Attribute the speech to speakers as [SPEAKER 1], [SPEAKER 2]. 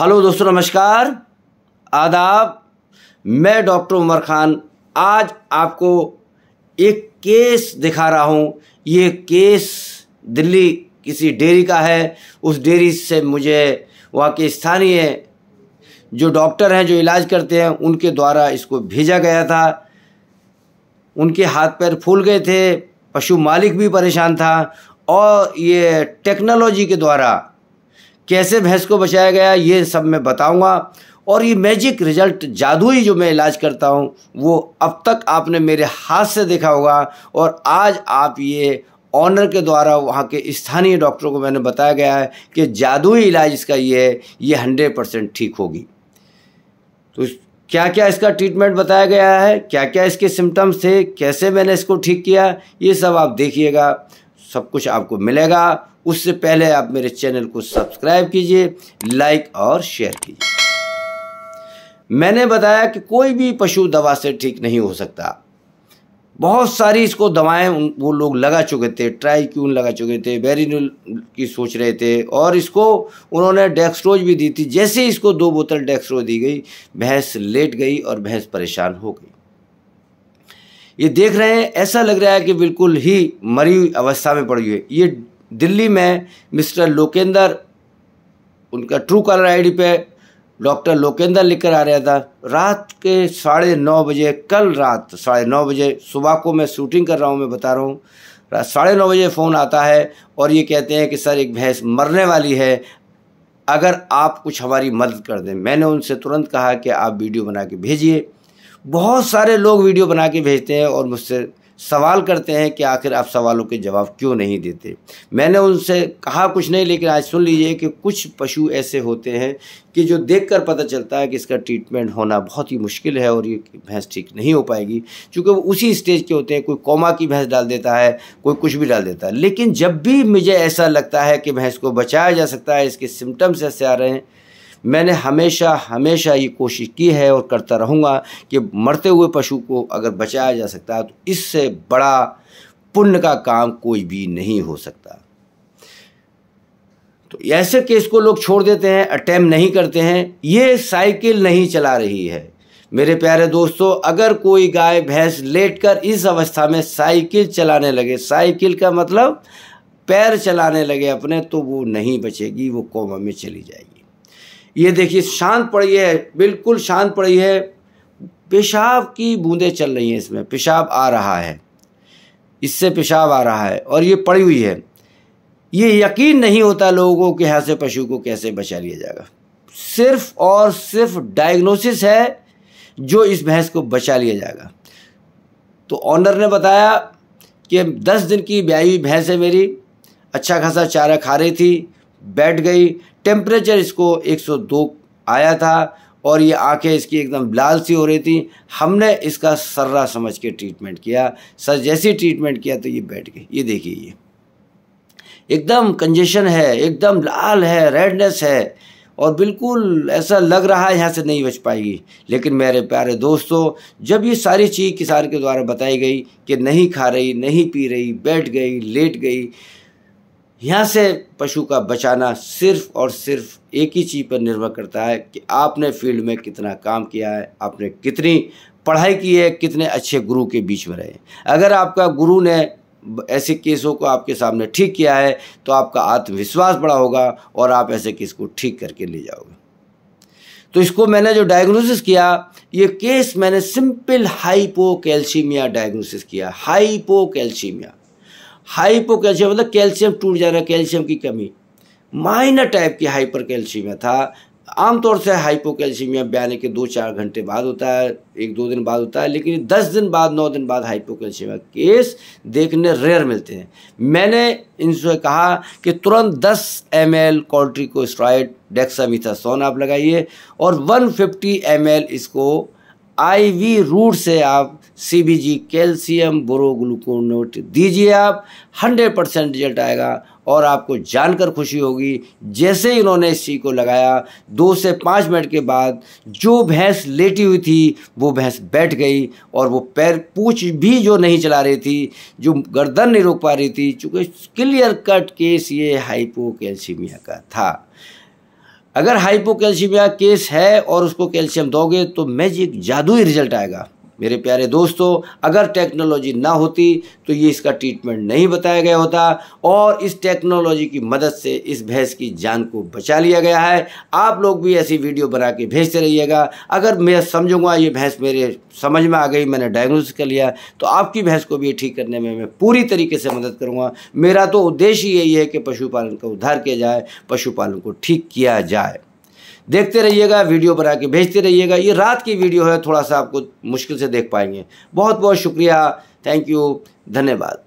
[SPEAKER 1] hello दोस्तों नमस्कार आदाब मैं डॉक्टर उमर खान आज आपको एक केस दिखा रहा हूँ ये केस दिल्ली किसी डेयरी का है उस डेयरी से मुझे वहाँ के स्थानीय जो डॉक्टर हैं जो इलाज करते हैं उनके द्वारा इसको भेजा गया था उनके हाथ पैर फूल गए थे पशु मालिक भी परेशान था और ये टेक्नोलॉजी के द्वारा कैसे भैंस को बचाया गया ये सब मैं बताऊंगा और ये मैजिक रिजल्ट जादुई जो मैं इलाज करता हूँ वो अब तक आपने मेरे हाथ से देखा होगा और आज आप ये ऑनर के द्वारा वहाँ के स्थानीय डॉक्टरों को मैंने बताया गया है कि जादुई इलाज इसका ये है ये हंड्रेड परसेंट ठीक होगी तो क्या क्या इसका ट्रीटमेंट बताया गया है क्या क्या इसके सिम्टम्स थे कैसे मैंने इसको ठीक किया ये सब आप देखिएगा सब कुछ आपको मिलेगा उससे पहले आप मेरे चैनल को सब्सक्राइब कीजिए लाइक और शेयर कीजिए मैंने बताया कि कोई भी पशु दवा से ठीक नहीं हो सकता बहुत सारी इसको दवाएं वो लोग लगा चुके थे ट्राई क्यून लगा चुके थे बेरिनुल की सोच रहे थे और इसको उन्होंने डेक्सट्रोज भी दी थी जैसे इसको दो बोतल डेक्सट्रोज दी गई भैंस लेट गई और भैंस परेशान हो गई ये देख रहे हैं ऐसा लग रहा है कि बिल्कुल ही मरी हुई अवस्था में पड़ी हुई है ये दिल्ली में मिस्टर लोकेंद्र उनका ट्रू कॉलर आईडी पे डॉक्टर लोकेंद्र लेकर आ रहा था रात के साढ़े नौ बजे कल रात साढ़े नौ बजे सुबह को मैं शूटिंग कर रहा हूँ मैं बता रहा हूँ रात साढ़े नौ बजे फ़ोन आता है और ये कहते हैं कि सर एक भैंस मरने वाली है अगर आप कुछ हमारी मदद कर दें मैंने उनसे तुरंत कहा कि आप वीडियो बना के भेजिए बहुत सारे लोग वीडियो बना के भेजते हैं और मुझसे सवाल करते हैं कि आखिर आप सवालों के जवाब क्यों नहीं देते मैंने उनसे कहा कुछ नहीं लेकिन आज सुन लीजिए कि कुछ पशु ऐसे होते हैं कि जो देखकर पता चलता है कि इसका ट्रीटमेंट होना बहुत ही मुश्किल है और ये भैंस ठीक नहीं हो पाएगी क्योंकि वो उसी स्टेज के होते हैं कोई कोमा की भैंस डाल देता है कोई कुछ भी डाल देता है लेकिन जब भी मुझे ऐसा लगता है कि भैंस को बचाया जा सकता है इसके सिम्टम्स ऐसे आ रहे हैं मैंने हमेशा हमेशा ये कोशिश की है और करता रहूँगा कि मरते हुए पशु को अगर बचाया जा सकता है तो इससे बड़ा पुण्य का काम कोई भी नहीं हो सकता तो ऐसे केस को लोग छोड़ देते हैं अटैम नहीं करते हैं ये साइकिल नहीं चला रही है मेरे प्यारे दोस्तों अगर कोई गाय भैंस लेटकर इस अवस्था में साइकिल चलाने लगे साइकिल का मतलब पैर चलाने लगे अपने तो वो नहीं बचेगी वो कोमा में चली जाएगी ये देखिए शांत पड़ी है बिल्कुल शांत पड़ी है पेशाब की बूंदें चल रही हैं इसमें पेशाब आ रहा है इससे पेशाब आ रहा है और ये पड़ी हुई है ये यकीन नहीं होता लोगों के यहाँ से पशु को कैसे बचा लिया जाएगा सिर्फ और सिर्फ डायग्नोसिस है जो इस भैंस को बचा लिया जाएगा तो ऑनर ने बताया कि दस दिन की ब्याई भैंस है मेरी अच्छा खासा चारा खा रही थी बैठ गई टेम्परेचर इसको 102 आया था और ये आंखें इसकी एकदम लाल सी हो रही थी हमने इसका सर्रा समझ के ट्रीटमेंट किया सर जैसे ट्रीटमेंट किया तो ये बैठ गई ये देखिए ये एकदम कंजेशन है एकदम लाल है रेडनेस है और बिल्कुल ऐसा लग रहा है यहाँ से नहीं बच पाएगी लेकिन मेरे प्यारे दोस्तों जब ये सारी चीज़ किसान के द्वारा बताई गई कि नहीं खा रही नहीं पी रही बैठ गई लेट गई यहाँ से पशु का बचाना सिर्फ और सिर्फ एक ही चीज़ पर निर्भर करता है कि आपने फील्ड में कितना काम किया है आपने कितनी पढ़ाई की है कितने अच्छे गुरु के बीच में रहे अगर आपका गुरु ने ऐसे केसों को आपके सामने ठीक किया है तो आपका आत्मविश्वास बड़ा होगा और आप ऐसे केस को ठीक करके ले जाओगे तो इसको मैंने जो डायग्नोसिस किया ये केस मैंने सिंपल कैल्शीमिया डायग्नोसिस किया कैल्शीमिया हाइपो कैल्शियम मतलब कैल्शियम टूट जाना कैल्शियम की कमी माइनर टाइप की हाइपर कैल्शियमिया था आमतौर से हाइपो कैल्शियमिया बयान के दो चार घंटे बाद होता है एक दो दिन बाद होता है लेकिन दस दिन बाद नौ दिन बाद हाइपो कैल्शियमिया केस देखने रेयर मिलते हैं मैंने इनसे कहा कि तुरंत दस एम एल कॉल्ट्रिकोस्ट्राइड डेक्सामिथासोन आप लगाइए और फिफ्टी एम एल इसको आईवी रूट से आप सीबीजी कैल्शियम बोरोग्लूकोनोट दीजिए आप 100 परसेंट रिजल्ट आएगा और आपको जानकर खुशी होगी जैसे इन्होंने इस चीज़ को लगाया दो से पाँच मिनट के बाद जो भैंस लेटी हुई थी वो भैंस बैठ गई और वो पैर पूछ भी जो नहीं चला रही थी जो गर्दन नहीं रोक पा रही थी चूँकि क्लियर कट केस ये हाइपो का था अगर हाइपोकैल्सीमिया केस है और उसको कैल्शियम दोगे तो मैजिक जादुई रिजल्ट आएगा मेरे प्यारे दोस्तों अगर टेक्नोलॉजी ना होती तो ये इसका ट्रीटमेंट नहीं बताया गया होता और इस टेक्नोलॉजी की मदद से इस भैंस की जान को बचा लिया गया है आप लोग भी ऐसी वीडियो बना के भेजते रहिएगा अगर मैं समझूंगा ये भैंस मेरे समझ में आ गई मैंने डायग्नोसिस कर लिया तो आपकी भैंस को भी ठीक करने में मैं पूरी तरीके से मदद करूँगा मेरा तो उद्देश्य यही है कि पशुपालन का उद्धार किया जाए पशुपालन को ठीक किया जाए देखते रहिएगा वीडियो बना के भेजते रहिएगा ये रात की वीडियो है थोड़ा सा आपको मुश्किल से देख पाएंगे बहुत बहुत शुक्रिया थैंक यू धन्यवाद